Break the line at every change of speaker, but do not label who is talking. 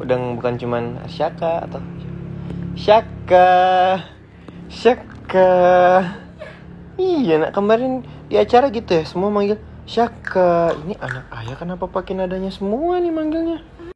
udah bukan cuman
Syaka atau Syaka Syaka iya nak kemarin di acara gitu ya semua manggil Syaka ini anak ayah kenapa pakai nadanya semua nih manggilnya